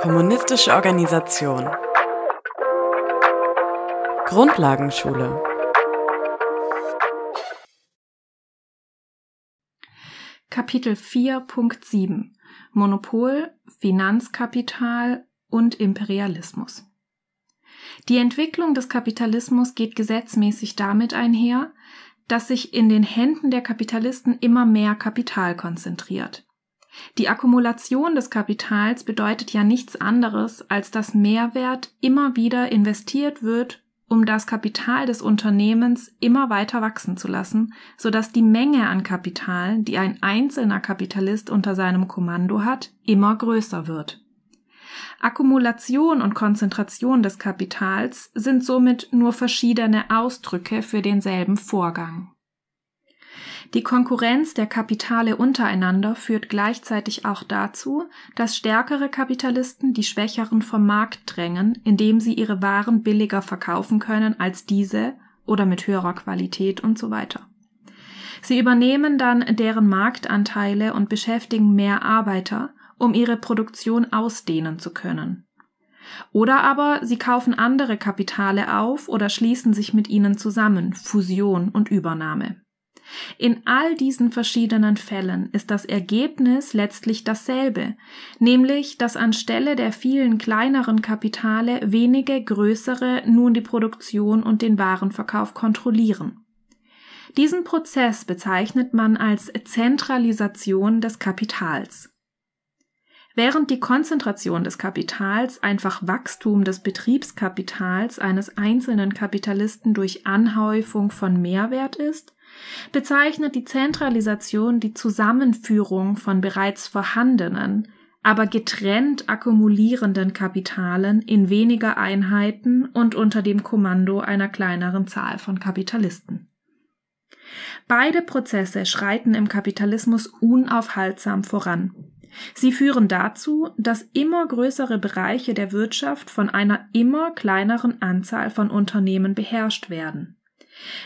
Kommunistische Organisation. Grundlagenschule. Kapitel 4.7 Monopol, Finanzkapital und Imperialismus. Die Entwicklung des Kapitalismus geht gesetzmäßig damit einher, dass sich in den Händen der Kapitalisten immer mehr Kapital konzentriert. Die Akkumulation des Kapitals bedeutet ja nichts anderes, als dass Mehrwert immer wieder investiert wird, um das Kapital des Unternehmens immer weiter wachsen zu lassen, sodass die Menge an Kapital, die ein einzelner Kapitalist unter seinem Kommando hat, immer größer wird. Akkumulation und Konzentration des Kapitals sind somit nur verschiedene Ausdrücke für denselben Vorgang. Die Konkurrenz der Kapitale untereinander führt gleichzeitig auch dazu, dass stärkere Kapitalisten die Schwächeren vom Markt drängen, indem sie ihre Waren billiger verkaufen können als diese oder mit höherer Qualität und so weiter. Sie übernehmen dann deren Marktanteile und beschäftigen mehr Arbeiter, um ihre Produktion ausdehnen zu können. Oder aber sie kaufen andere Kapitale auf oder schließen sich mit ihnen zusammen, Fusion und Übernahme. In all diesen verschiedenen Fällen ist das Ergebnis letztlich dasselbe, nämlich dass anstelle der vielen kleineren Kapitale wenige größere nun die Produktion und den Warenverkauf kontrollieren. Diesen Prozess bezeichnet man als Zentralisation des Kapitals. Während die Konzentration des Kapitals einfach Wachstum des Betriebskapitals eines einzelnen Kapitalisten durch Anhäufung von Mehrwert ist, bezeichnet die Zentralisation die Zusammenführung von bereits vorhandenen, aber getrennt akkumulierenden Kapitalen in weniger Einheiten und unter dem Kommando einer kleineren Zahl von Kapitalisten. Beide Prozesse schreiten im Kapitalismus unaufhaltsam voran. Sie führen dazu, dass immer größere Bereiche der Wirtschaft von einer immer kleineren Anzahl von Unternehmen beherrscht werden.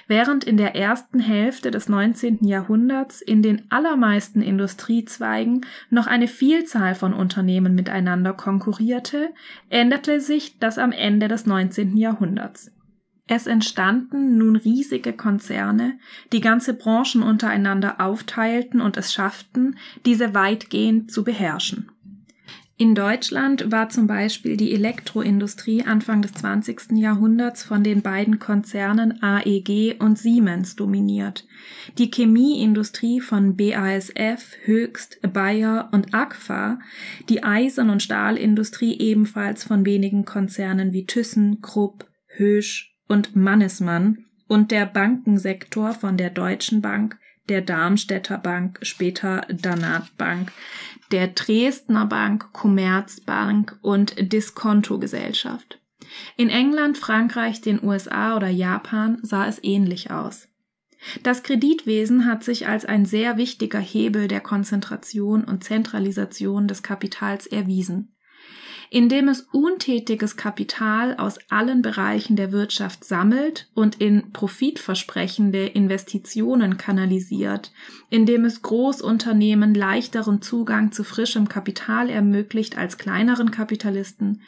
Während in der ersten Hälfte des 19. Jahrhunderts in den allermeisten Industriezweigen noch eine Vielzahl von Unternehmen miteinander konkurrierte, änderte sich das am Ende des 19. Jahrhunderts. Es entstanden nun riesige Konzerne, die ganze Branchen untereinander aufteilten und es schafften, diese weitgehend zu beherrschen in Deutschland war zum Beispiel die Elektroindustrie Anfang des 20. Jahrhunderts von den beiden Konzernen AEG und Siemens dominiert, die Chemieindustrie von BASF, Höchst, Bayer und Agfa, die Eisen- und Stahlindustrie ebenfalls von wenigen Konzernen wie Thyssen, Krupp, Hösch und Mannesmann und der Bankensektor von der Deutschen Bank, der Darmstädter Bank, später Danat Bank, der Dresdner Bank, Commerzbank und Diskontogesellschaft. In England, Frankreich, den USA oder Japan sah es ähnlich aus. Das Kreditwesen hat sich als ein sehr wichtiger Hebel der Konzentration und Zentralisation des Kapitals erwiesen indem es untätiges Kapital aus allen Bereichen der Wirtschaft sammelt und in profitversprechende Investitionen kanalisiert, indem es Großunternehmen leichteren Zugang zu frischem Kapital ermöglicht als kleineren Kapitalisten,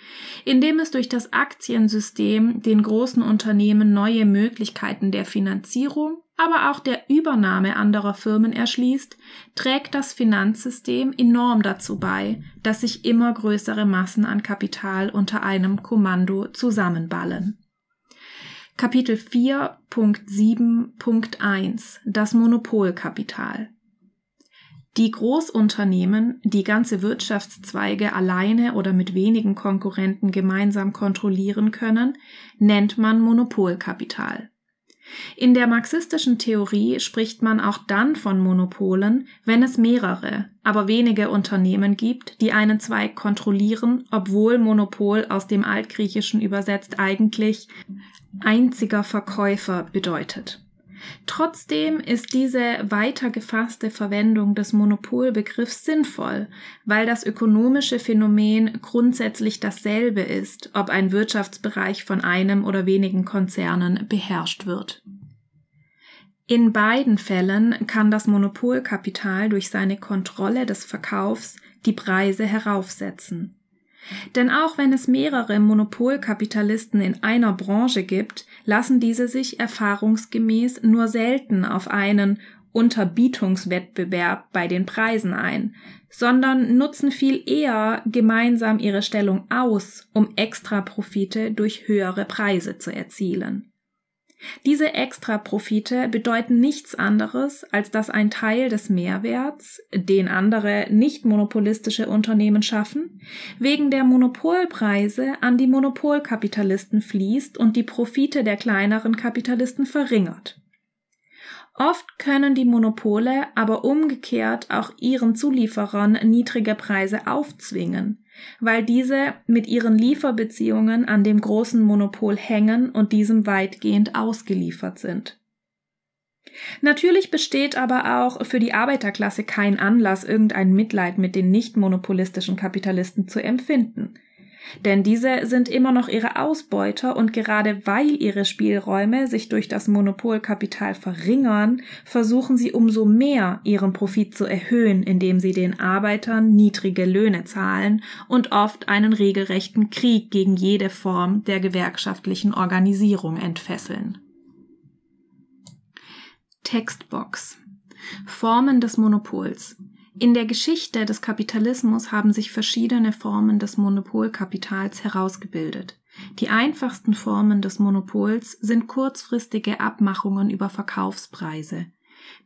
indem es durch das Aktiensystem den großen Unternehmen neue Möglichkeiten der Finanzierung, aber auch der Übernahme anderer Firmen erschließt, trägt das Finanzsystem enorm dazu bei, dass sich immer größere Massen an Kapital unter einem Kommando zusammenballen. Kapitel 4.7.1 Das Monopolkapital Die Großunternehmen, die ganze Wirtschaftszweige alleine oder mit wenigen Konkurrenten gemeinsam kontrollieren können, nennt man Monopolkapital in der marxistischen Theorie spricht man auch dann von Monopolen, wenn es mehrere, aber wenige Unternehmen gibt, die einen Zweig kontrollieren, obwohl Monopol aus dem Altgriechischen übersetzt eigentlich einziger Verkäufer bedeutet Trotzdem ist diese weiter gefasste Verwendung des Monopolbegriffs sinnvoll, weil das ökonomische Phänomen grundsätzlich dasselbe ist, ob ein Wirtschaftsbereich von einem oder wenigen Konzernen beherrscht wird. In beiden Fällen kann das Monopolkapital durch seine Kontrolle des Verkaufs die Preise heraufsetzen. Denn auch wenn es mehrere Monopolkapitalisten in einer Branche gibt, lassen diese sich erfahrungsgemäß nur selten auf einen Unterbietungswettbewerb bei den Preisen ein, sondern nutzen viel eher gemeinsam ihre Stellung aus, um extra Profite durch höhere Preise zu erzielen diese Extraprofite bedeuten nichts anderes, als dass ein Teil des Mehrwerts, den andere nicht monopolistische Unternehmen schaffen, wegen der Monopolpreise an die Monopolkapitalisten fließt und die Profite der kleineren Kapitalisten verringert. Oft können die Monopole aber umgekehrt auch ihren Zulieferern niedrige Preise aufzwingen, weil diese mit ihren Lieferbeziehungen an dem großen Monopol hängen und diesem weitgehend ausgeliefert sind. Natürlich besteht aber auch für die Arbeiterklasse kein Anlass, irgendein Mitleid mit den nicht monopolistischen Kapitalisten zu empfinden. Denn diese sind immer noch ihre Ausbeuter und gerade weil ihre Spielräume sich durch das Monopolkapital verringern, versuchen sie umso mehr ihren Profit zu erhöhen, indem sie den Arbeitern niedrige Löhne zahlen und oft einen regelrechten Krieg gegen jede Form der gewerkschaftlichen Organisierung entfesseln. Textbox Formen des Monopols in der Geschichte des Kapitalismus haben sich verschiedene Formen des Monopolkapitals herausgebildet. Die einfachsten Formen des Monopols sind kurzfristige Abmachungen über Verkaufspreise.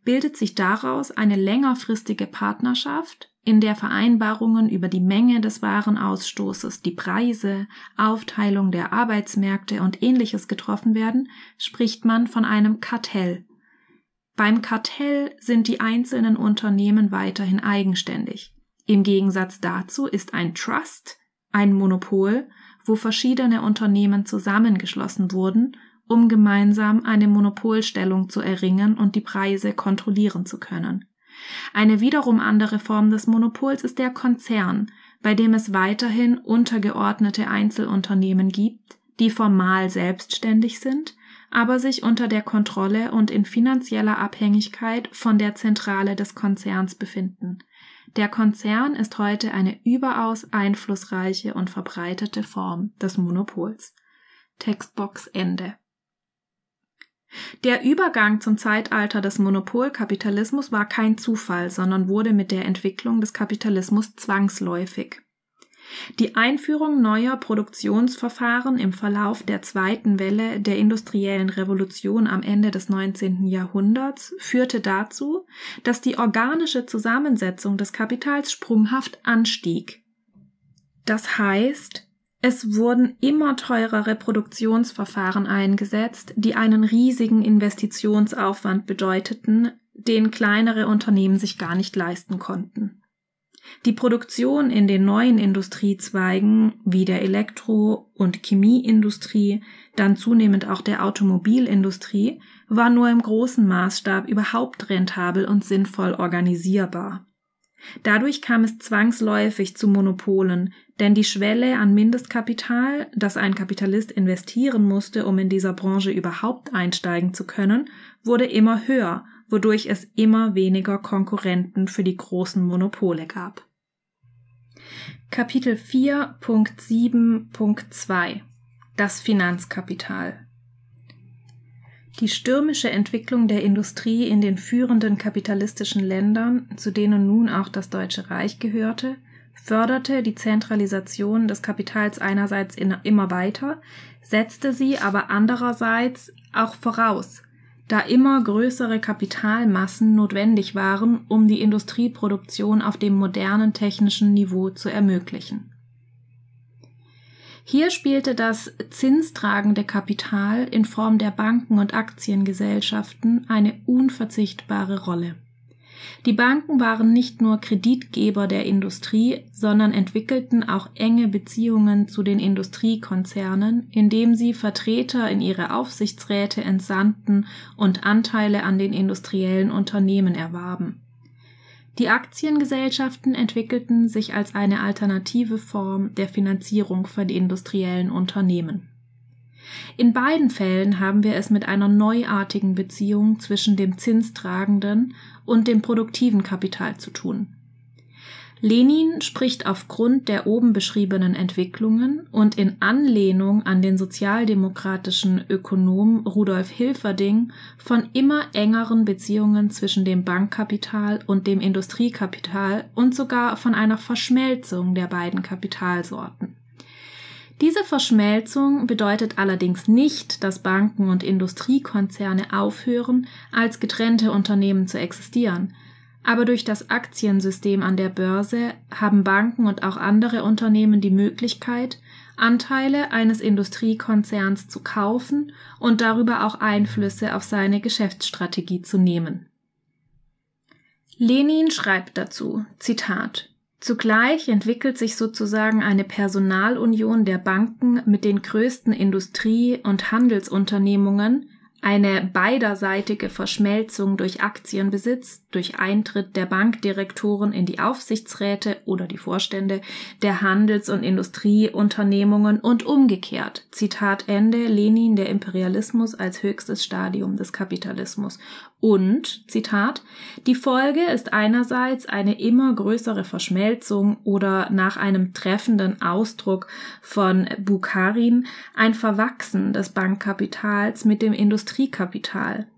Bildet sich daraus eine längerfristige Partnerschaft, in der Vereinbarungen über die Menge des Warenausstoßes, die Preise, Aufteilung der Arbeitsmärkte und ähnliches getroffen werden, spricht man von einem Kartell beim Kartell sind die einzelnen Unternehmen weiterhin eigenständig. Im Gegensatz dazu ist ein Trust ein Monopol, wo verschiedene Unternehmen zusammengeschlossen wurden, um gemeinsam eine Monopolstellung zu erringen und die Preise kontrollieren zu können. Eine wiederum andere Form des Monopols ist der Konzern, bei dem es weiterhin untergeordnete Einzelunternehmen gibt, die formal selbstständig sind, aber sich unter der Kontrolle und in finanzieller Abhängigkeit von der Zentrale des Konzerns befinden. Der Konzern ist heute eine überaus einflussreiche und verbreitete Form des Monopols. Textbox Ende. Der Übergang zum Zeitalter des Monopolkapitalismus war kein Zufall, sondern wurde mit der Entwicklung des Kapitalismus zwangsläufig. Die Einführung neuer Produktionsverfahren im Verlauf der zweiten Welle der industriellen Revolution am Ende des 19. Jahrhunderts führte dazu, dass die organische Zusammensetzung des Kapitals sprunghaft anstieg. Das heißt, es wurden immer teurere Produktionsverfahren eingesetzt, die einen riesigen Investitionsaufwand bedeuteten, den kleinere Unternehmen sich gar nicht leisten konnten. Die Produktion in den neuen Industriezweigen wie der Elektro- und Chemieindustrie, dann zunehmend auch der Automobilindustrie, war nur im großen Maßstab überhaupt rentabel und sinnvoll organisierbar. Dadurch kam es zwangsläufig zu Monopolen, denn die Schwelle an Mindestkapital, das ein Kapitalist investieren musste, um in dieser Branche überhaupt einsteigen zu können, wurde immer höher wodurch es immer weniger Konkurrenten für die großen Monopole gab. Kapitel 4.7.2 Das Finanzkapital die stürmische Entwicklung der Industrie in den führenden kapitalistischen Ländern, zu denen nun auch das Deutsche Reich gehörte, förderte die Zentralisation des Kapitals einerseits immer weiter, setzte sie aber andererseits auch voraus, da immer größere Kapitalmassen notwendig waren, um die Industrieproduktion auf dem modernen technischen Niveau zu ermöglichen. Hier spielte das zinstragende Kapital in Form der Banken und Aktiengesellschaften eine unverzichtbare Rolle die Banken waren nicht nur Kreditgeber der Industrie, sondern entwickelten auch enge Beziehungen zu den Industriekonzernen, indem sie Vertreter in ihre Aufsichtsräte entsandten und Anteile an den industriellen Unternehmen erwarben. Die Aktiengesellschaften entwickelten sich als eine alternative Form der Finanzierung von industriellen Unternehmen in beiden Fällen haben wir es mit einer neuartigen Beziehung zwischen dem zinstragenden und dem produktiven Kapital zu tun. Lenin spricht aufgrund der oben beschriebenen Entwicklungen und in Anlehnung an den sozialdemokratischen Ökonomen Rudolf Hilferding von immer engeren Beziehungen zwischen dem Bankkapital und dem Industriekapital und sogar von einer Verschmelzung der beiden Kapitalsorten. Diese Verschmelzung bedeutet allerdings nicht, dass Banken und Industriekonzerne aufhören, als getrennte Unternehmen zu existieren. Aber durch das Aktiensystem an der Börse haben Banken und auch andere Unternehmen die Möglichkeit, Anteile eines Industriekonzerns zu kaufen und darüber auch Einflüsse auf seine Geschäftsstrategie zu nehmen. Lenin schreibt dazu, Zitat, Zugleich entwickelt sich sozusagen eine Personalunion der Banken mit den größten Industrie- und Handelsunternehmungen, eine beiderseitige Verschmelzung durch Aktienbesitz, durch Eintritt der Bankdirektoren in die Aufsichtsräte oder die Vorstände der Handels- und Industrieunternehmungen und umgekehrt. Zitat Ende, Lenin, der Imperialismus als höchstes Stadium des Kapitalismus. Und, Zitat, die Folge ist einerseits eine immer größere Verschmelzung oder nach einem treffenden Ausdruck von Bukharin ein Verwachsen des Bankkapitals mit dem Industriekapital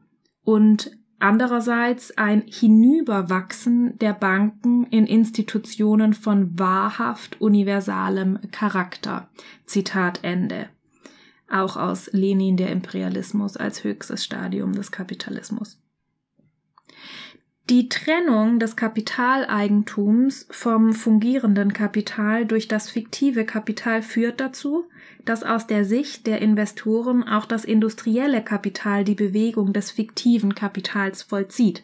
und andererseits ein Hinüberwachsen der Banken in Institutionen von wahrhaft universalem Charakter. Zitat Ende auch aus Lenin der Imperialismus als höchstes Stadium des Kapitalismus. Die Trennung des Kapitaleigentums vom fungierenden Kapital durch das fiktive Kapital führt dazu, dass aus der Sicht der Investoren auch das industrielle Kapital die Bewegung des fiktiven Kapitals vollzieht.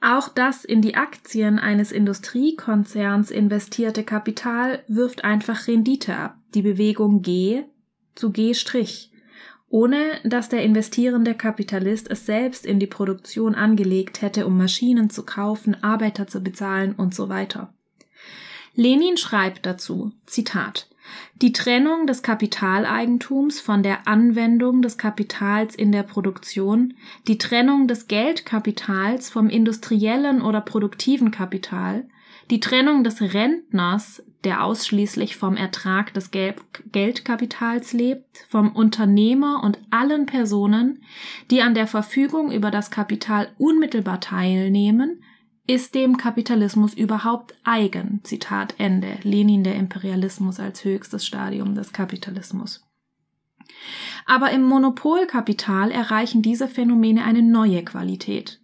Auch das in die Aktien eines Industriekonzerns investierte Kapital wirft einfach Rendite ab, die Bewegung G zu G' ohne dass der investierende Kapitalist es selbst in die Produktion angelegt hätte, um Maschinen zu kaufen, Arbeiter zu bezahlen und so weiter. Lenin schreibt dazu, Zitat, die Trennung des Kapitaleigentums von der Anwendung des Kapitals in der Produktion, die Trennung des Geldkapitals vom industriellen oder produktiven Kapital, die Trennung des Rentners, der ausschließlich vom Ertrag des Geld Geldkapitals lebt, vom Unternehmer und allen Personen, die an der Verfügung über das Kapital unmittelbar teilnehmen, ist dem Kapitalismus überhaupt eigen. Zitat Ende. Lenin der Imperialismus als höchstes Stadium des Kapitalismus. Aber im Monopolkapital erreichen diese Phänomene eine neue Qualität.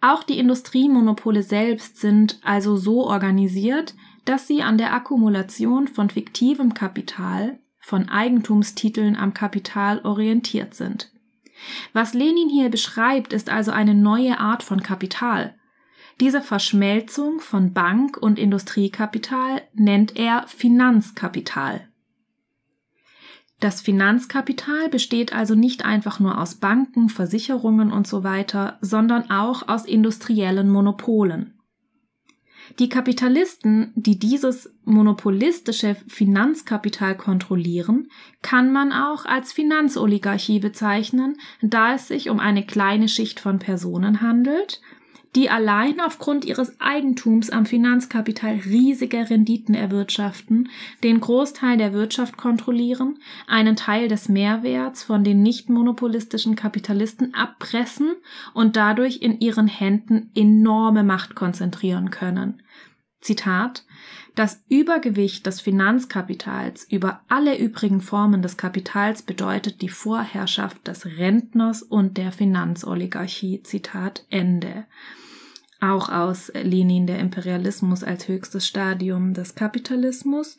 Auch die Industriemonopole selbst sind also so organisiert, dass sie an der Akkumulation von fiktivem Kapital, von Eigentumstiteln am Kapital orientiert sind. Was Lenin hier beschreibt, ist also eine neue Art von Kapital. Diese Verschmelzung von Bank- und Industriekapital nennt er Finanzkapital. Das Finanzkapital besteht also nicht einfach nur aus Banken, Versicherungen und so weiter, sondern auch aus industriellen Monopolen. Die Kapitalisten, die dieses monopolistische Finanzkapital kontrollieren, kann man auch als Finanzoligarchie bezeichnen, da es sich um eine kleine Schicht von Personen handelt, die allein aufgrund ihres Eigentums am Finanzkapital riesige Renditen erwirtschaften, den Großteil der Wirtschaft kontrollieren, einen Teil des Mehrwerts von den nicht monopolistischen Kapitalisten abpressen und dadurch in ihren Händen enorme Macht konzentrieren können. Zitat das Übergewicht des Finanzkapitals über alle übrigen Formen des Kapitals bedeutet die Vorherrschaft des Rentners und der Finanzoligarchie. Zitat Ende. Auch aus Lenin der Imperialismus als höchstes Stadium des Kapitalismus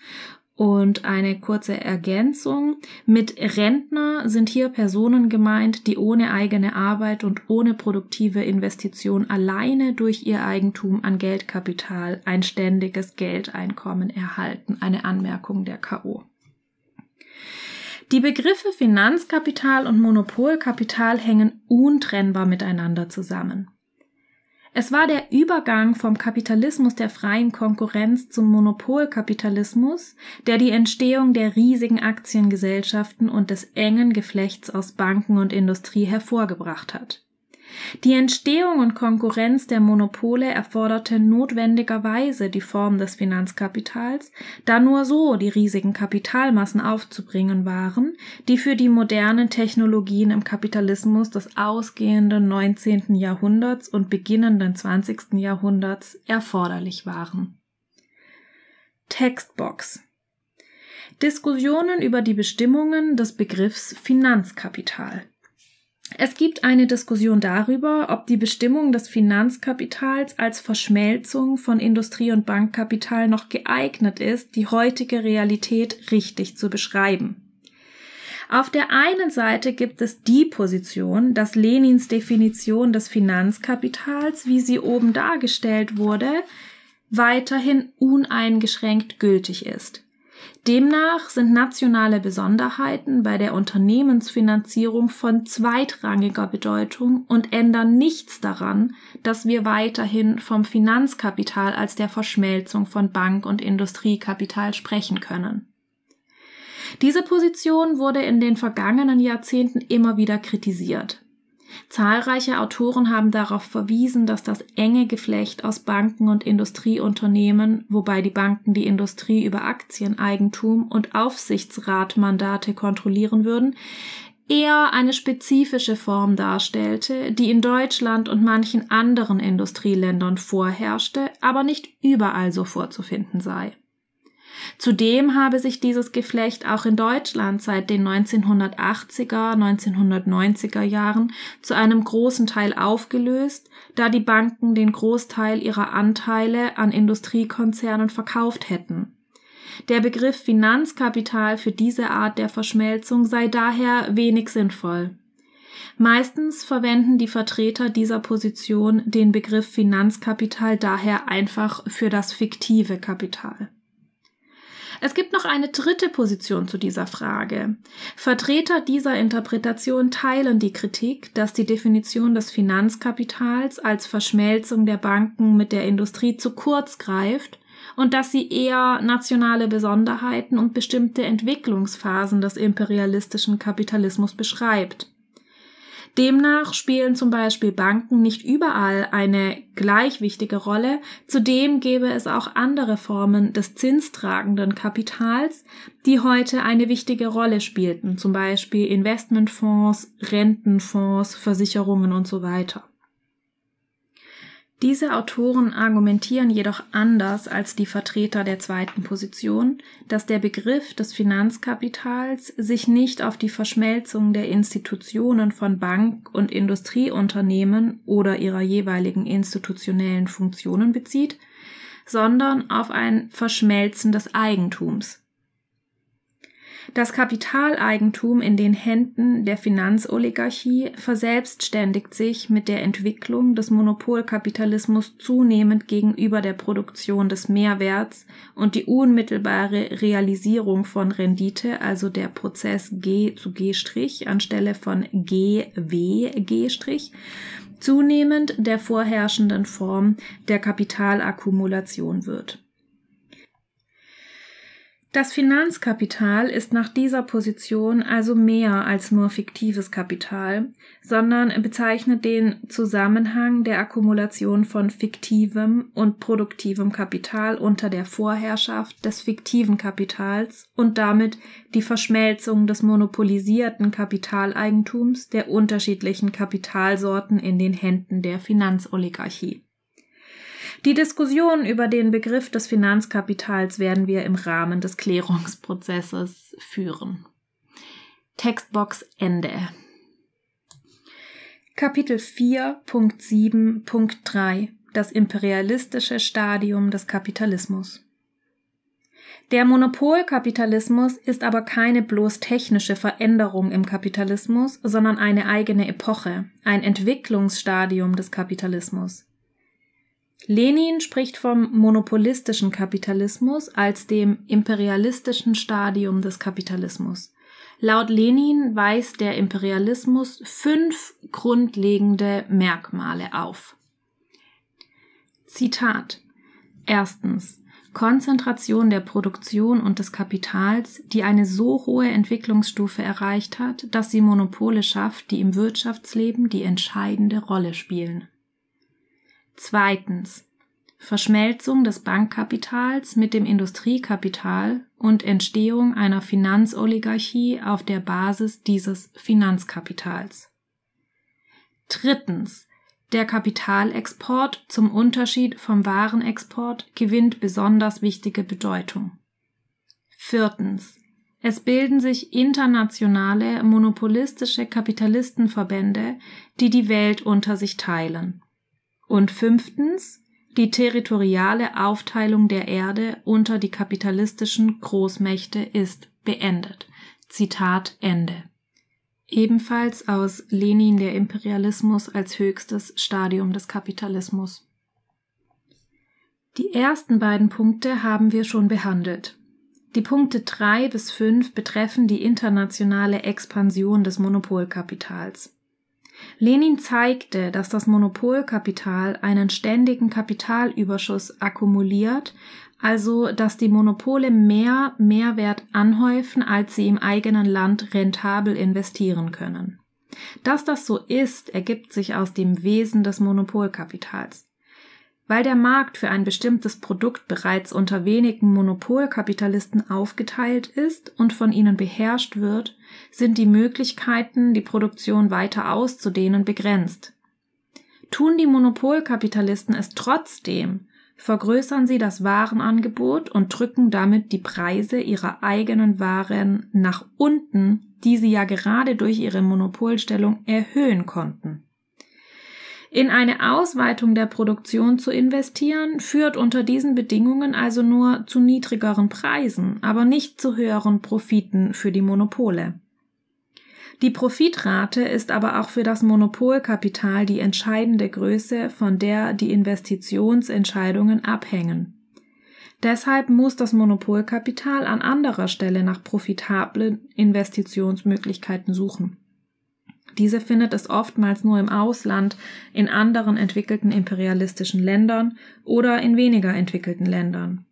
und eine kurze Ergänzung. Mit Rentner sind hier Personen gemeint, die ohne eigene Arbeit und ohne produktive Investition alleine durch ihr Eigentum an Geldkapital ein ständiges Geldeinkommen erhalten. Eine Anmerkung der KO. Die Begriffe Finanzkapital und Monopolkapital hängen untrennbar miteinander zusammen. Es war der Übergang vom Kapitalismus der freien Konkurrenz zum Monopolkapitalismus, der die Entstehung der riesigen Aktiengesellschaften und des engen Geflechts aus Banken und Industrie hervorgebracht hat die Entstehung und Konkurrenz der Monopole erforderte notwendigerweise die Form des Finanzkapitals, da nur so die riesigen Kapitalmassen aufzubringen waren, die für die modernen Technologien im Kapitalismus des ausgehenden 19. Jahrhunderts und beginnenden 20. Jahrhunderts erforderlich waren. Textbox Diskussionen über die Bestimmungen des Begriffs Finanzkapital es gibt eine Diskussion darüber, ob die Bestimmung des Finanzkapitals als Verschmelzung von Industrie- und Bankkapital noch geeignet ist, die heutige Realität richtig zu beschreiben. Auf der einen Seite gibt es die Position, dass Lenins Definition des Finanzkapitals, wie sie oben dargestellt wurde, weiterhin uneingeschränkt gültig ist. Demnach sind nationale Besonderheiten bei der Unternehmensfinanzierung von zweitrangiger Bedeutung und ändern nichts daran, dass wir weiterhin vom Finanzkapital als der Verschmelzung von Bank- und Industriekapital sprechen können. Diese Position wurde in den vergangenen Jahrzehnten immer wieder kritisiert. Zahlreiche Autoren haben darauf verwiesen, dass das enge Geflecht aus Banken und Industrieunternehmen, wobei die Banken die Industrie über Aktieneigentum und Aufsichtsratmandate kontrollieren würden, eher eine spezifische Form darstellte, die in Deutschland und manchen anderen Industrieländern vorherrschte, aber nicht überall so vorzufinden sei. Zudem habe sich dieses Geflecht auch in Deutschland seit den 1980er, 1990er Jahren zu einem großen Teil aufgelöst, da die Banken den Großteil ihrer Anteile an Industriekonzernen verkauft hätten. Der Begriff Finanzkapital für diese Art der Verschmelzung sei daher wenig sinnvoll. Meistens verwenden die Vertreter dieser Position den Begriff Finanzkapital daher einfach für das fiktive Kapital. Es gibt noch eine dritte Position zu dieser Frage. Vertreter dieser Interpretation teilen die Kritik, dass die Definition des Finanzkapitals als Verschmelzung der Banken mit der Industrie zu kurz greift und dass sie eher nationale Besonderheiten und bestimmte Entwicklungsphasen des imperialistischen Kapitalismus beschreibt. Demnach spielen zum Beispiel Banken nicht überall eine gleich wichtige Rolle. Zudem gäbe es auch andere Formen des zinstragenden Kapitals, die heute eine wichtige Rolle spielten, zum Beispiel Investmentfonds, Rentenfonds, Versicherungen und so weiter. Diese Autoren argumentieren jedoch anders als die Vertreter der zweiten Position, dass der Begriff des Finanzkapitals sich nicht auf die Verschmelzung der Institutionen von Bank- und Industrieunternehmen oder ihrer jeweiligen institutionellen Funktionen bezieht, sondern auf ein Verschmelzen des Eigentums das Kapitaleigentum in den Händen der Finanzoligarchie verselbstständigt sich mit der Entwicklung des Monopolkapitalismus zunehmend gegenüber der Produktion des Mehrwerts und die unmittelbare Realisierung von Rendite, also der Prozess G zu G' anstelle von GW G', zunehmend der vorherrschenden Form der Kapitalakkumulation wird das Finanzkapital ist nach dieser Position also mehr als nur fiktives Kapital, sondern bezeichnet den Zusammenhang der Akkumulation von fiktivem und produktivem Kapital unter der Vorherrschaft des fiktiven Kapitals und damit die Verschmelzung des monopolisierten Kapitaleigentums der unterschiedlichen Kapitalsorten in den Händen der Finanzoligarchie die Diskussion über den Begriff des Finanzkapitals werden wir im Rahmen des Klärungsprozesses führen. Textbox Ende. Kapitel 4.7.3 Das imperialistische Stadium des Kapitalismus. Der Monopolkapitalismus ist aber keine bloß technische Veränderung im Kapitalismus, sondern eine eigene Epoche, ein Entwicklungsstadium des Kapitalismus. Lenin spricht vom monopolistischen Kapitalismus als dem imperialistischen Stadium des Kapitalismus. Laut Lenin weist der Imperialismus fünf grundlegende Merkmale auf. Zitat. Erstens. Konzentration der Produktion und des Kapitals, die eine so hohe Entwicklungsstufe erreicht hat, dass sie Monopole schafft, die im Wirtschaftsleben die entscheidende Rolle spielen. Zweitens Verschmelzung des Bankkapitals mit dem Industriekapital und Entstehung einer Finanzoligarchie auf der Basis dieses Finanzkapitals. Drittens der Kapitalexport zum Unterschied vom Warenexport gewinnt besonders wichtige Bedeutung. Viertens. Es bilden sich internationale monopolistische Kapitalistenverbände, die die Welt unter sich teilen. Und fünftens die territoriale Aufteilung der Erde unter die kapitalistischen Großmächte ist beendet. Zitat Ende. Ebenfalls aus Lenin der Imperialismus als höchstes Stadium des Kapitalismus. Die ersten beiden Punkte haben wir schon behandelt. Die Punkte drei bis fünf betreffen die internationale Expansion des Monopolkapitals. Lenin zeigte, dass das Monopolkapital einen ständigen Kapitalüberschuss akkumuliert, also dass die Monopole mehr Mehrwert anhäufen, als sie im eigenen Land rentabel investieren können. Dass das so ist, ergibt sich aus dem Wesen des Monopolkapitals. Weil der Markt für ein bestimmtes Produkt bereits unter wenigen Monopolkapitalisten aufgeteilt ist und von ihnen beherrscht wird, sind die Möglichkeiten, die Produktion weiter auszudehnen, begrenzt. Tun die Monopolkapitalisten es trotzdem, vergrößern sie das Warenangebot und drücken damit die Preise ihrer eigenen Waren nach unten, die sie ja gerade durch ihre Monopolstellung erhöhen konnten. In eine Ausweitung der Produktion zu investieren, führt unter diesen Bedingungen also nur zu niedrigeren Preisen, aber nicht zu höheren Profiten für die Monopole. Die Profitrate ist aber auch für das Monopolkapital die entscheidende Größe, von der die Investitionsentscheidungen abhängen. Deshalb muss das Monopolkapital an anderer Stelle nach profitablen Investitionsmöglichkeiten suchen. Diese findet es oftmals nur im Ausland, in anderen entwickelten imperialistischen Ländern oder in weniger entwickelten Ländern.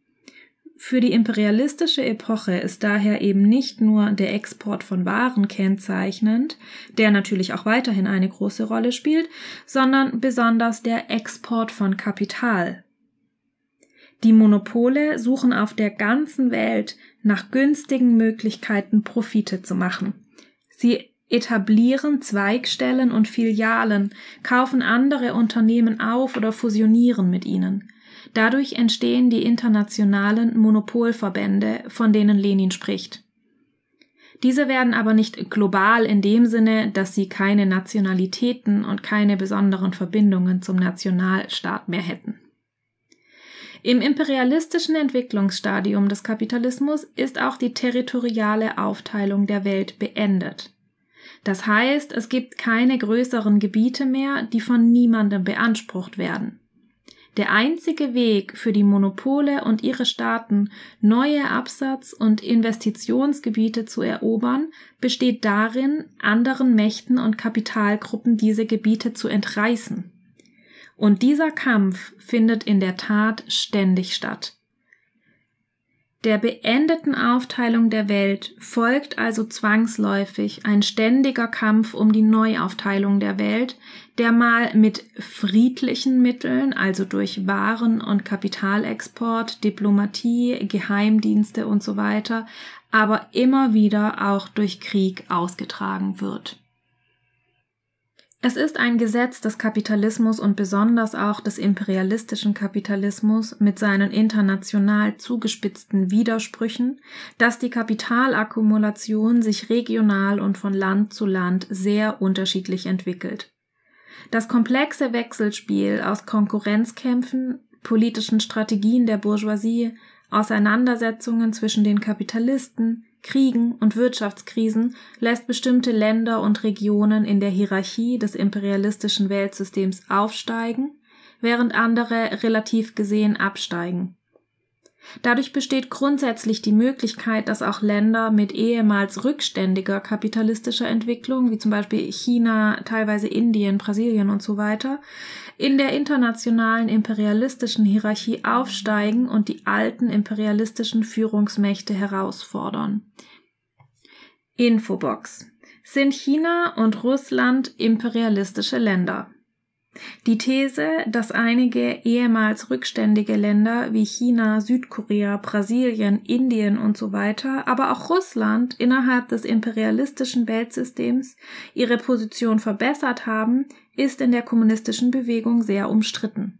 Für die imperialistische Epoche ist daher eben nicht nur der Export von Waren kennzeichnend, der natürlich auch weiterhin eine große Rolle spielt, sondern besonders der Export von Kapital. Die Monopole suchen auf der ganzen Welt nach günstigen Möglichkeiten Profite zu machen. Sie etablieren Zweigstellen und Filialen, kaufen andere Unternehmen auf oder fusionieren mit ihnen. Dadurch entstehen die internationalen Monopolverbände, von denen Lenin spricht. Diese werden aber nicht global in dem Sinne, dass sie keine Nationalitäten und keine besonderen Verbindungen zum Nationalstaat mehr hätten. Im imperialistischen Entwicklungsstadium des Kapitalismus ist auch die territoriale Aufteilung der Welt beendet. Das heißt, es gibt keine größeren Gebiete mehr, die von niemandem beansprucht werden. Der einzige Weg für die Monopole und ihre Staaten, neue Absatz- und Investitionsgebiete zu erobern, besteht darin, anderen Mächten und Kapitalgruppen diese Gebiete zu entreißen. Und dieser Kampf findet in der Tat ständig statt. Der beendeten Aufteilung der Welt folgt also zwangsläufig ein ständiger Kampf um die Neuaufteilung der Welt, der mal mit friedlichen Mitteln, also durch Waren- und Kapitalexport, Diplomatie, Geheimdienste usw., so aber immer wieder auch durch Krieg ausgetragen wird. Es ist ein Gesetz des Kapitalismus und besonders auch des imperialistischen Kapitalismus mit seinen international zugespitzten Widersprüchen, dass die Kapitalakkumulation sich regional und von Land zu Land sehr unterschiedlich entwickelt. Das komplexe Wechselspiel aus Konkurrenzkämpfen, politischen Strategien der Bourgeoisie, Auseinandersetzungen zwischen den Kapitalisten, Kriegen und Wirtschaftskrisen lässt bestimmte Länder und Regionen in der Hierarchie des imperialistischen Weltsystems aufsteigen, während andere relativ gesehen absteigen Dadurch besteht grundsätzlich die Möglichkeit, dass auch Länder mit ehemals rückständiger kapitalistischer Entwicklung, wie zum Beispiel China, teilweise Indien, Brasilien und so weiter, in der internationalen imperialistischen Hierarchie aufsteigen und die alten imperialistischen Führungsmächte herausfordern. Infobox. Sind China und Russland imperialistische Länder? Die These, dass einige ehemals rückständige Länder wie China, Südkorea, Brasilien, Indien und so weiter, aber auch Russland innerhalb des imperialistischen Weltsystems ihre Position verbessert haben, ist in der kommunistischen Bewegung sehr umstritten.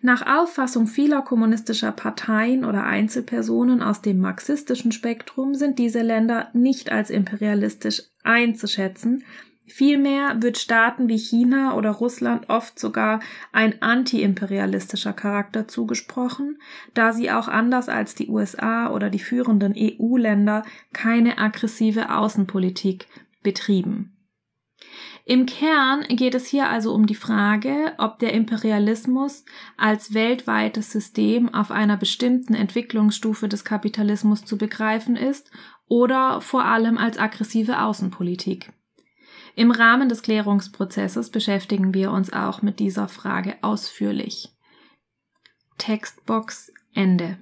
Nach Auffassung vieler kommunistischer Parteien oder Einzelpersonen aus dem marxistischen Spektrum sind diese Länder nicht als imperialistisch einzuschätzen, Vielmehr wird Staaten wie China oder Russland oft sogar ein antiimperialistischer Charakter zugesprochen, da sie auch anders als die USA oder die führenden EU-Länder keine aggressive Außenpolitik betrieben. Im Kern geht es hier also um die Frage, ob der Imperialismus als weltweites System auf einer bestimmten Entwicklungsstufe des Kapitalismus zu begreifen ist oder vor allem als aggressive Außenpolitik. Im Rahmen des Klärungsprozesses beschäftigen wir uns auch mit dieser Frage ausführlich. Textbox Ende.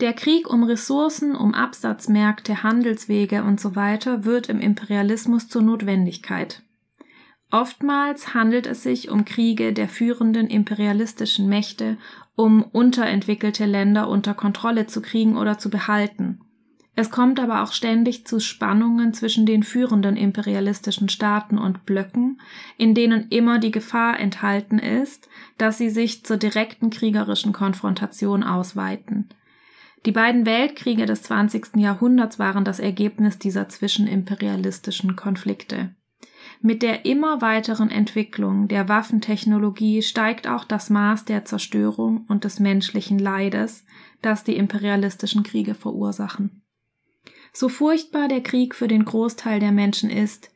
Der Krieg um Ressourcen, um Absatzmärkte, Handelswege und So weiter wird im Imperialismus zur Notwendigkeit. Oftmals handelt es sich um Kriege der führenden imperialistischen Mächte, um unterentwickelte Länder unter Kontrolle zu kriegen oder zu behalten. Es kommt aber auch ständig zu Spannungen zwischen den führenden imperialistischen Staaten und Blöcken, in denen immer die Gefahr enthalten ist, dass sie sich zur direkten kriegerischen Konfrontation ausweiten. Die beiden Weltkriege des 20. Jahrhunderts waren das Ergebnis dieser zwischenimperialistischen Konflikte. Mit der immer weiteren Entwicklung der Waffentechnologie steigt auch das Maß der Zerstörung und des menschlichen Leides, das die imperialistischen Kriege verursachen. So furchtbar der Krieg für den Großteil der Menschen ist,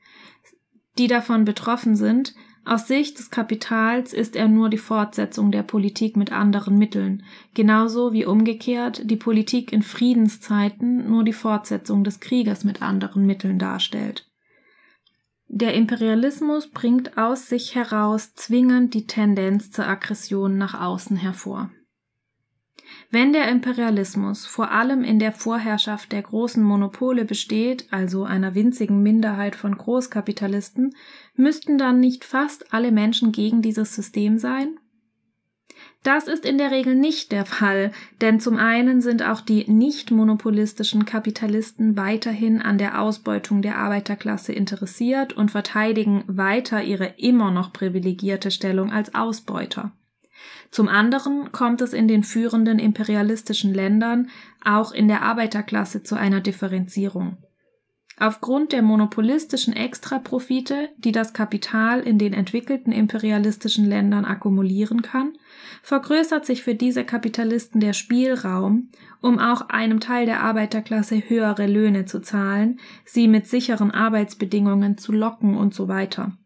die davon betroffen sind, aus Sicht des Kapitals ist er nur die Fortsetzung der Politik mit anderen Mitteln, genauso wie umgekehrt die Politik in Friedenszeiten nur die Fortsetzung des Krieges mit anderen Mitteln darstellt. Der Imperialismus bringt aus sich heraus zwingend die Tendenz zur Aggression nach außen hervor wenn der Imperialismus vor allem in der Vorherrschaft der großen Monopole besteht, also einer winzigen Minderheit von Großkapitalisten, müssten dann nicht fast alle Menschen gegen dieses System sein? Das ist in der Regel nicht der Fall, denn zum einen sind auch die nicht monopolistischen Kapitalisten weiterhin an der Ausbeutung der Arbeiterklasse interessiert und verteidigen weiter ihre immer noch privilegierte Stellung als Ausbeuter. Zum anderen kommt es in den führenden imperialistischen Ländern auch in der Arbeiterklasse zu einer Differenzierung. Aufgrund der monopolistischen Extraprofite, die das Kapital in den entwickelten imperialistischen Ländern akkumulieren kann, vergrößert sich für diese Kapitalisten der Spielraum, um auch einem Teil der Arbeiterklasse höhere Löhne zu zahlen, sie mit sicheren Arbeitsbedingungen zu locken und so weiter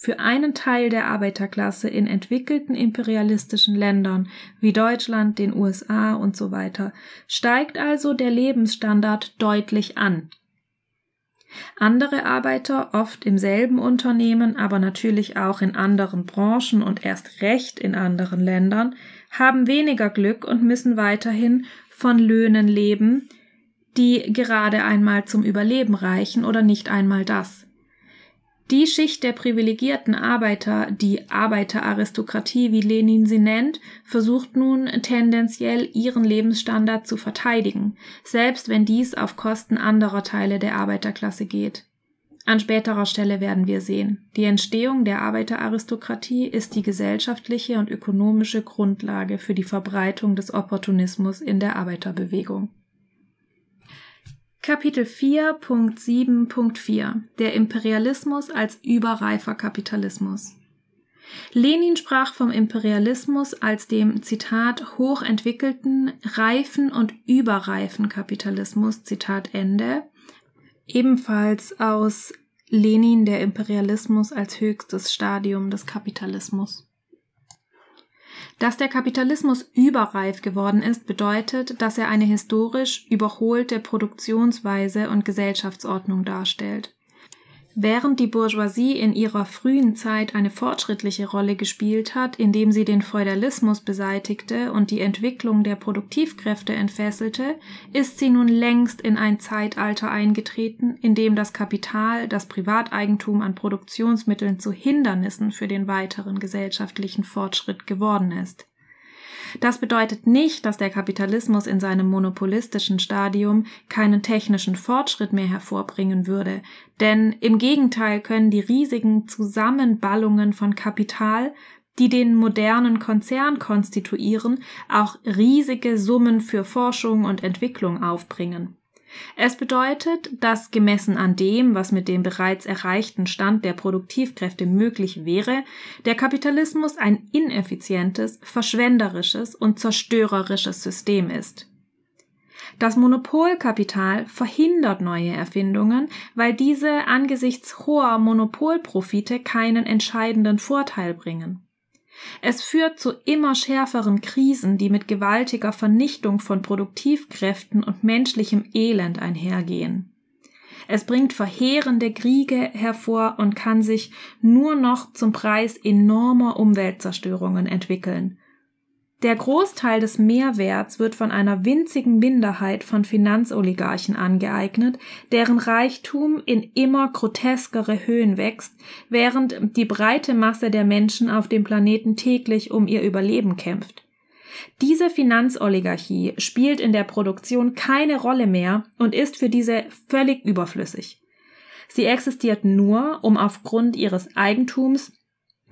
für einen Teil der Arbeiterklasse in entwickelten imperialistischen Ländern wie Deutschland, den USA und so weiter, steigt also der Lebensstandard deutlich an. Andere Arbeiter, oft im selben Unternehmen, aber natürlich auch in anderen Branchen und erst recht in anderen Ländern, haben weniger Glück und müssen weiterhin von Löhnen leben, die gerade einmal zum Überleben reichen oder nicht einmal das. Die Schicht der privilegierten Arbeiter, die Arbeiteraristokratie, wie Lenin sie nennt, versucht nun tendenziell ihren Lebensstandard zu verteidigen, selbst wenn dies auf Kosten anderer Teile der Arbeiterklasse geht. An späterer Stelle werden wir sehen, die Entstehung der Arbeiteraristokratie ist die gesellschaftliche und ökonomische Grundlage für die Verbreitung des Opportunismus in der Arbeiterbewegung. Kapitel 4.7.4 Der Imperialismus als überreifer Kapitalismus Lenin sprach vom Imperialismus als dem Zitat hochentwickelten, reifen und überreifen Kapitalismus Zitat Ende, ebenfalls aus Lenin der Imperialismus als höchstes Stadium des Kapitalismus. Dass der Kapitalismus überreif geworden ist, bedeutet, dass er eine historisch überholte Produktionsweise und Gesellschaftsordnung darstellt Während die Bourgeoisie in ihrer frühen Zeit eine fortschrittliche Rolle gespielt hat, indem sie den Feudalismus beseitigte und die Entwicklung der Produktivkräfte entfesselte, ist sie nun längst in ein Zeitalter eingetreten, in dem das Kapital, das Privateigentum an Produktionsmitteln zu Hindernissen für den weiteren gesellschaftlichen Fortschritt geworden ist das bedeutet nicht, dass der Kapitalismus in seinem monopolistischen Stadium keinen technischen Fortschritt mehr hervorbringen würde, denn im Gegenteil können die riesigen Zusammenballungen von Kapital die den modernen Konzern konstituieren, auch riesige Summen für Forschung und Entwicklung aufbringen. Es bedeutet, dass gemessen an dem, was mit dem bereits erreichten Stand der Produktivkräfte möglich wäre, der Kapitalismus ein ineffizientes, verschwenderisches und zerstörerisches System ist. Das Monopolkapital verhindert neue Erfindungen, weil diese angesichts hoher Monopolprofite keinen entscheidenden Vorteil bringen. Es führt zu immer schärferen Krisen, die mit gewaltiger Vernichtung von Produktivkräften und menschlichem Elend einhergehen. Es bringt verheerende Kriege hervor und kann sich nur noch zum Preis enormer Umweltzerstörungen entwickeln, der Großteil des Mehrwerts wird von einer winzigen Minderheit von Finanzoligarchen angeeignet, deren Reichtum in immer groteskere Höhen wächst, während die breite Masse der Menschen auf dem Planeten täglich um ihr Überleben kämpft. Diese Finanzoligarchie spielt in der Produktion keine Rolle mehr und ist für diese völlig überflüssig. Sie existiert nur, um aufgrund ihres Eigentums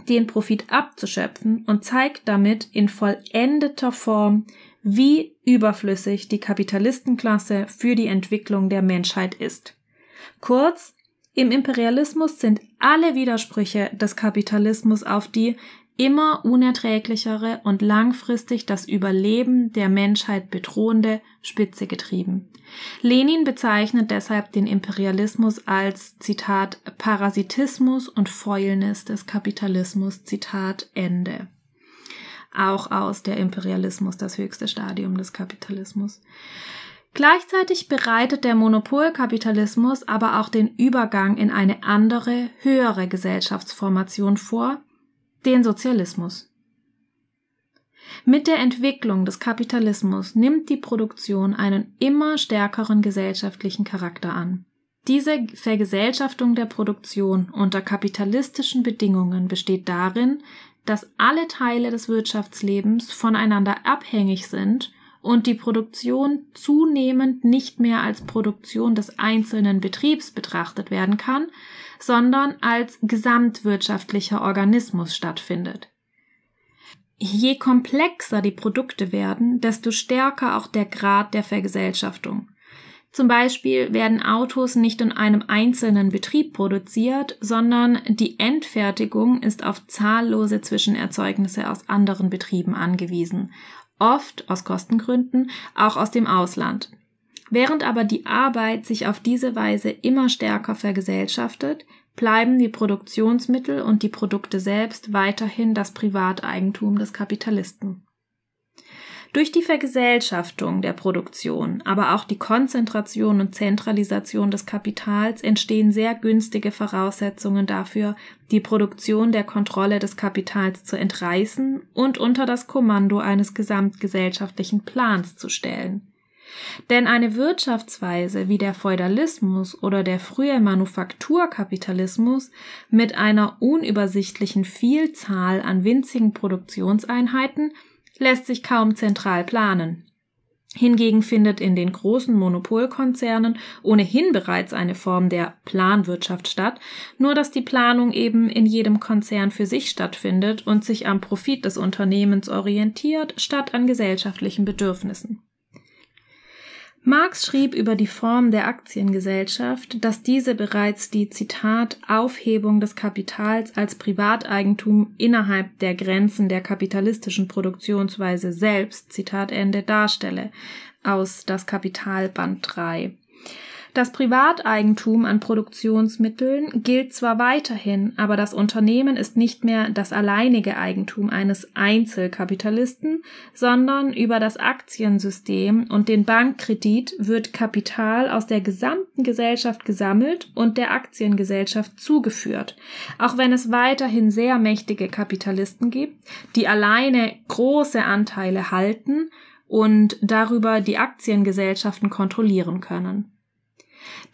den Profit abzuschöpfen und zeigt damit in vollendeter Form, wie überflüssig die Kapitalistenklasse für die Entwicklung der Menschheit ist. Kurz, im Imperialismus sind alle Widersprüche des Kapitalismus auf die immer unerträglichere und langfristig das Überleben der Menschheit bedrohende Spitze getrieben. Lenin bezeichnet deshalb den Imperialismus als Zitat Parasitismus und Fäulnis des Kapitalismus Zitat Ende. Auch aus der Imperialismus das höchste Stadium des Kapitalismus. Gleichzeitig bereitet der Monopolkapitalismus aber auch den Übergang in eine andere, höhere Gesellschaftsformation vor, den Sozialismus. Mit der Entwicklung des Kapitalismus nimmt die Produktion einen immer stärkeren gesellschaftlichen Charakter an. Diese Vergesellschaftung der Produktion unter kapitalistischen Bedingungen besteht darin, dass alle Teile des Wirtschaftslebens voneinander abhängig sind und die Produktion zunehmend nicht mehr als Produktion des einzelnen Betriebs betrachtet werden kann, sondern als gesamtwirtschaftlicher Organismus stattfindet. Je komplexer die Produkte werden, desto stärker auch der Grad der Vergesellschaftung. Zum Beispiel werden Autos nicht in einem einzelnen Betrieb produziert, sondern die Endfertigung ist auf zahllose Zwischenerzeugnisse aus anderen Betrieben angewiesen, oft aus Kostengründen auch aus dem Ausland. Während aber die Arbeit sich auf diese Weise immer stärker vergesellschaftet, bleiben die Produktionsmittel und die Produkte selbst weiterhin das Privateigentum des Kapitalisten. Durch die Vergesellschaftung der Produktion, aber auch die Konzentration und Zentralisation des Kapitals entstehen sehr günstige Voraussetzungen dafür, die Produktion der Kontrolle des Kapitals zu entreißen und unter das Kommando eines gesamtgesellschaftlichen Plans zu stellen. Denn eine Wirtschaftsweise wie der Feudalismus oder der frühe Manufakturkapitalismus mit einer unübersichtlichen Vielzahl an winzigen Produktionseinheiten lässt sich kaum zentral planen. Hingegen findet in den großen Monopolkonzernen ohnehin bereits eine Form der Planwirtschaft statt, nur dass die Planung eben in jedem Konzern für sich stattfindet und sich am Profit des Unternehmens orientiert, statt an gesellschaftlichen Bedürfnissen. Marx schrieb über die Form der Aktiengesellschaft, dass diese bereits die Zitat Aufhebung des Kapitals als Privateigentum innerhalb der Grenzen der kapitalistischen Produktionsweise selbst Zitat Ende darstelle aus Das Kapitalband 3. Das Privateigentum an Produktionsmitteln gilt zwar weiterhin, aber das Unternehmen ist nicht mehr das alleinige Eigentum eines Einzelkapitalisten, sondern über das Aktiensystem und den Bankkredit wird Kapital aus der gesamten Gesellschaft gesammelt und der Aktiengesellschaft zugeführt, auch wenn es weiterhin sehr mächtige Kapitalisten gibt, die alleine große Anteile halten und darüber die Aktiengesellschaften kontrollieren können.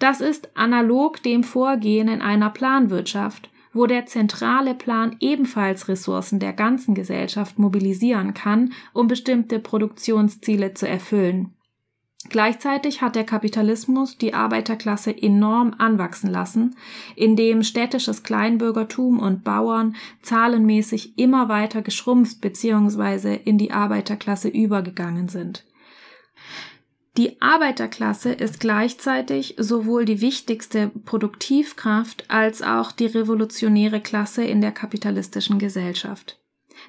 Das ist analog dem Vorgehen in einer Planwirtschaft, wo der zentrale Plan ebenfalls Ressourcen der ganzen Gesellschaft mobilisieren kann, um bestimmte Produktionsziele zu erfüllen. Gleichzeitig hat der Kapitalismus die Arbeiterklasse enorm anwachsen lassen, indem städtisches Kleinbürgertum und Bauern zahlenmäßig immer weiter geschrumpft bzw. in die Arbeiterklasse übergegangen sind. Die Arbeiterklasse ist gleichzeitig sowohl die wichtigste Produktivkraft als auch die revolutionäre Klasse in der kapitalistischen Gesellschaft.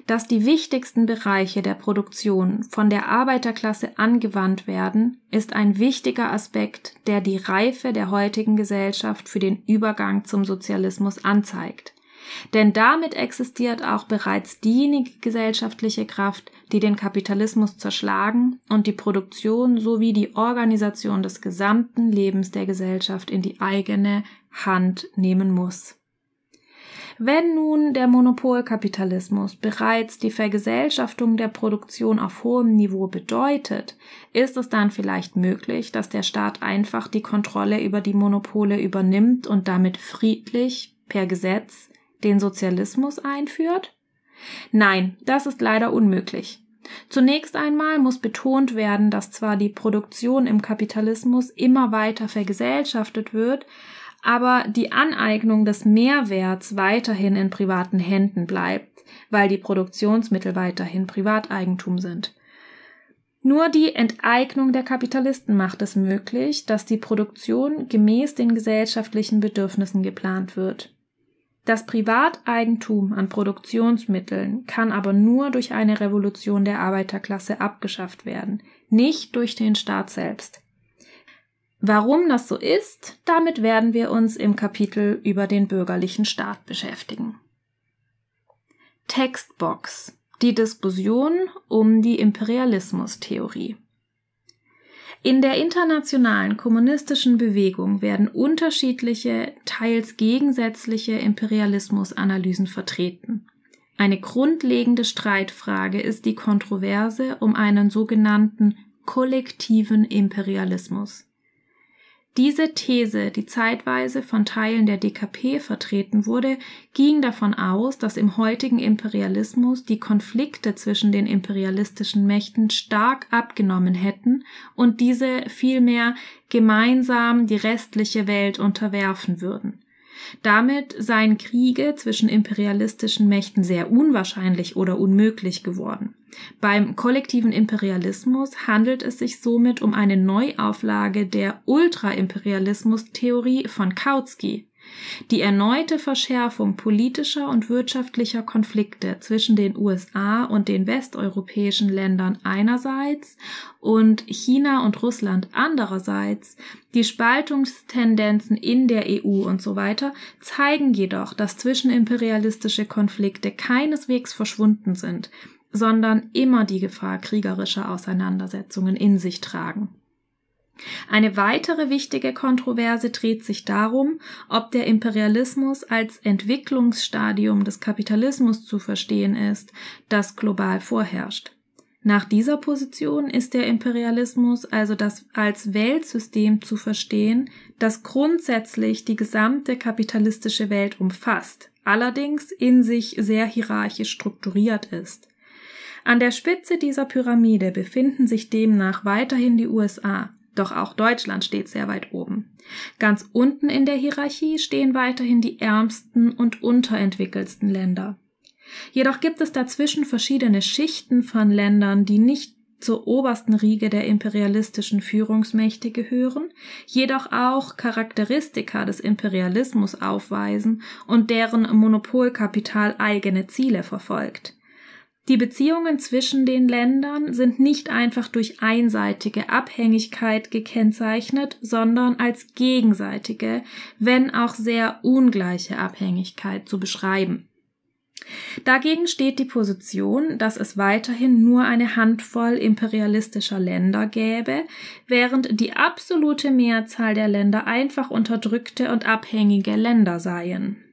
Dass die wichtigsten Bereiche der Produktion von der Arbeiterklasse angewandt werden, ist ein wichtiger Aspekt, der die Reife der heutigen Gesellschaft für den Übergang zum Sozialismus anzeigt. Denn damit existiert auch bereits diejenige gesellschaftliche Kraft, die den Kapitalismus zerschlagen und die Produktion sowie die Organisation des gesamten Lebens der Gesellschaft in die eigene Hand nehmen muss. Wenn nun der Monopolkapitalismus bereits die Vergesellschaftung der Produktion auf hohem Niveau bedeutet, ist es dann vielleicht möglich, dass der Staat einfach die Kontrolle über die Monopole übernimmt und damit friedlich per Gesetz den Sozialismus einführt? Nein, das ist leider unmöglich. Zunächst einmal muss betont werden, dass zwar die Produktion im Kapitalismus immer weiter vergesellschaftet wird, aber die Aneignung des Mehrwerts weiterhin in privaten Händen bleibt, weil die Produktionsmittel weiterhin Privateigentum sind. Nur die Enteignung der Kapitalisten macht es möglich, dass die Produktion gemäß den gesellschaftlichen Bedürfnissen geplant wird. Das Privateigentum an Produktionsmitteln kann aber nur durch eine Revolution der Arbeiterklasse abgeschafft werden, nicht durch den Staat selbst. Warum das so ist, damit werden wir uns im Kapitel über den bürgerlichen Staat beschäftigen. Textbox. Die Diskussion um die Imperialismustheorie. In der internationalen kommunistischen Bewegung werden unterschiedliche, teils gegensätzliche Imperialismusanalysen vertreten. Eine grundlegende Streitfrage ist die Kontroverse um einen sogenannten kollektiven Imperialismus diese These, die zeitweise von Teilen der DKP vertreten wurde, ging davon aus, dass im heutigen Imperialismus die Konflikte zwischen den imperialistischen Mächten stark abgenommen hätten und diese vielmehr gemeinsam die restliche Welt unterwerfen würden. Damit seien Kriege zwischen imperialistischen Mächten sehr unwahrscheinlich oder unmöglich geworden. Beim kollektiven Imperialismus handelt es sich somit um eine Neuauflage der Ultraimperialismus-Theorie von Kautsky. Die erneute Verschärfung politischer und wirtschaftlicher Konflikte zwischen den USA und den westeuropäischen Ländern einerseits und China und Russland andererseits, die Spaltungstendenzen in der EU und so weiter, zeigen jedoch, dass zwischenimperialistische Konflikte keineswegs verschwunden sind, sondern immer die Gefahr kriegerischer Auseinandersetzungen in sich tragen. Eine weitere wichtige Kontroverse dreht sich darum, ob der Imperialismus als Entwicklungsstadium des Kapitalismus zu verstehen ist, das global vorherrscht. Nach dieser Position ist der Imperialismus also das als Weltsystem zu verstehen, das grundsätzlich die gesamte kapitalistische Welt umfasst, allerdings in sich sehr hierarchisch strukturiert ist. An der Spitze dieser Pyramide befinden sich demnach weiterhin die USA, doch auch Deutschland steht sehr weit oben. Ganz unten in der Hierarchie stehen weiterhin die ärmsten und unterentwickelsten Länder. Jedoch gibt es dazwischen verschiedene Schichten von Ländern, die nicht zur obersten Riege der imperialistischen Führungsmächte gehören, jedoch auch Charakteristika des Imperialismus aufweisen und deren Monopolkapital eigene Ziele verfolgt. Die Beziehungen zwischen den Ländern sind nicht einfach durch einseitige Abhängigkeit gekennzeichnet, sondern als gegenseitige, wenn auch sehr ungleiche Abhängigkeit zu beschreiben. Dagegen steht die Position, dass es weiterhin nur eine Handvoll imperialistischer Länder gäbe, während die absolute Mehrzahl der Länder einfach unterdrückte und abhängige Länder seien.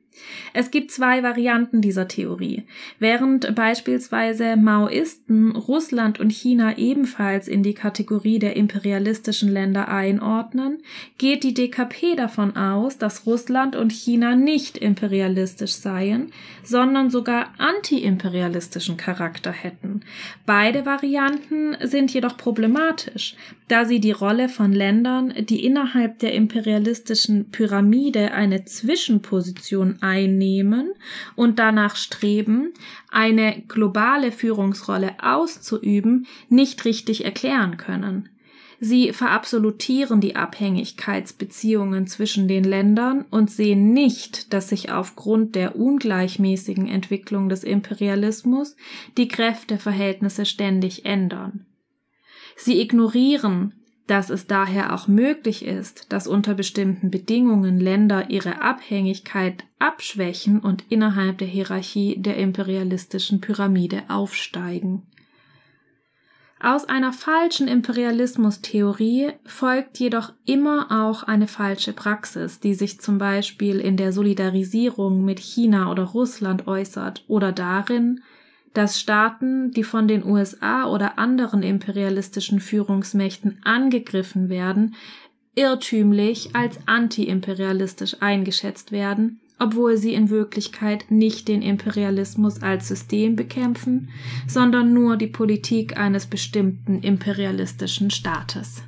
Es gibt zwei Varianten dieser Theorie. Während beispielsweise Maoisten Russland und China ebenfalls in die Kategorie der imperialistischen Länder einordnen, geht die DKP davon aus, dass Russland und China nicht imperialistisch seien, sondern sogar antiimperialistischen Charakter hätten. Beide Varianten sind jedoch problematisch, da sie die Rolle von Ländern, die innerhalb der imperialistischen Pyramide eine Zwischenposition einnehmen und danach streben, eine globale Führungsrolle auszuüben, nicht richtig erklären können. Sie verabsolutieren die Abhängigkeitsbeziehungen zwischen den Ländern und sehen nicht, dass sich aufgrund der ungleichmäßigen Entwicklung des Imperialismus die Kräfteverhältnisse ständig ändern. Sie ignorieren, dass es daher auch möglich ist, dass unter bestimmten Bedingungen Länder ihre Abhängigkeit abschwächen und innerhalb der Hierarchie der imperialistischen Pyramide aufsteigen. Aus einer falschen Imperialismustheorie folgt jedoch immer auch eine falsche Praxis, die sich zum Beispiel in der Solidarisierung mit China oder Russland äußert oder darin, dass Staaten, die von den USA oder anderen imperialistischen Führungsmächten angegriffen werden, irrtümlich als antiimperialistisch eingeschätzt werden, obwohl sie in Wirklichkeit nicht den Imperialismus als System bekämpfen, sondern nur die Politik eines bestimmten imperialistischen Staates.